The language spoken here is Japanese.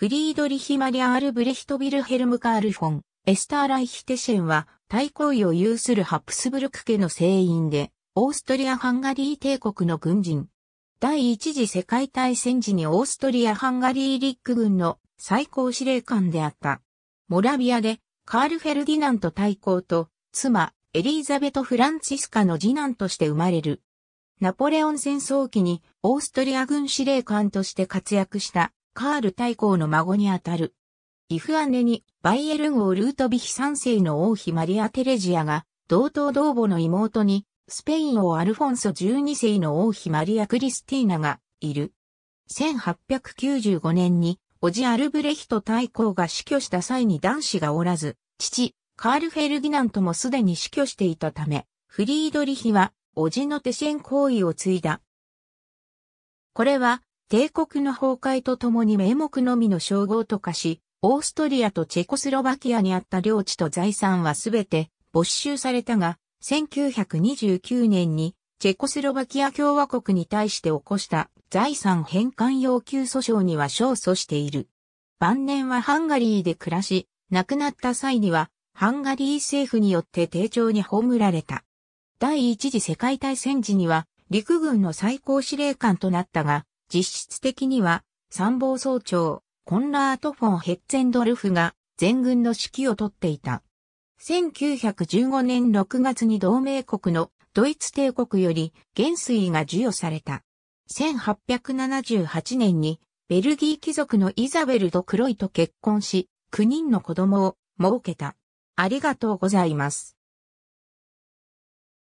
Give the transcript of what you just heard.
フリードリヒ・マリア・アルブレヒト・ビルヘルム・カールフォン、エスター・ライヒテシェンは、大公位を有するハプスブルク家の聖員で、オーストリア・ハンガリー帝国の軍人。第一次世界大戦時にオーストリア・ハンガリー陸軍の最高司令官であった。モラビアで、カール・フェルディナント大公と、妻、エリーザベト・フランチスカの次男として生まれる。ナポレオン戦争期にオーストリア軍司令官として活躍したカール大公の孫にあたる。イフ姉にバイエルン王ルートビヒ三世の王妃マリア・テレジアが、同等同母の妹に、スペイン王アルフォンソ12世の王妃マリア・クリスティーナが、いる。1895年に、おじアルブレヒト大公が死去した際に男子がおらず、父、カール・フェルギナントもすでに死去していたため、フリードリヒは、おじの手支援行為を継いだ。これは、帝国の崩壊とともに名目のみの称号と化し、オーストリアとチェコスロバキアにあった領地と財産はすべて没収されたが、1929年にチェコスロバキア共和国に対して起こした財産返還要求訴訟には勝訴している。晩年はハンガリーで暮らし、亡くなった際には、ハンガリー政府によって丁重に葬られた。第一次世界大戦時には、陸軍の最高司令官となったが、実質的には参謀総長、コンラート・フォン・ヘッツェンドルフが全軍の指揮をとっていた。1915年6月に同盟国のドイツ帝国より元帥が授与された。1878年にベルギー貴族のイザベル・とクロイと結婚し、9人の子供を設けた。ありがとうございます。